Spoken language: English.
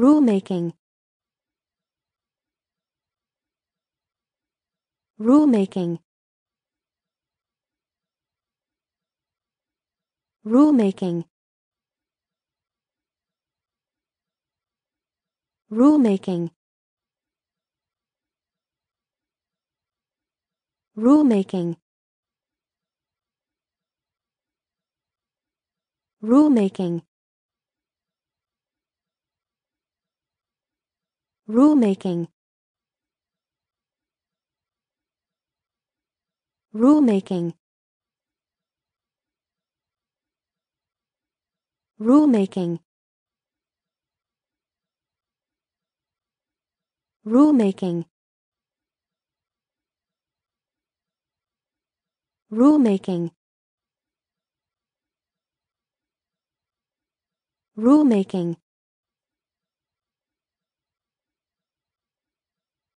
Rulemaking Rulemaking Rulemaking Rulemaking Rulemaking Rulemaking Rulemaking Rulemaking Rulemaking Rulemaking Rulemaking Rulemaking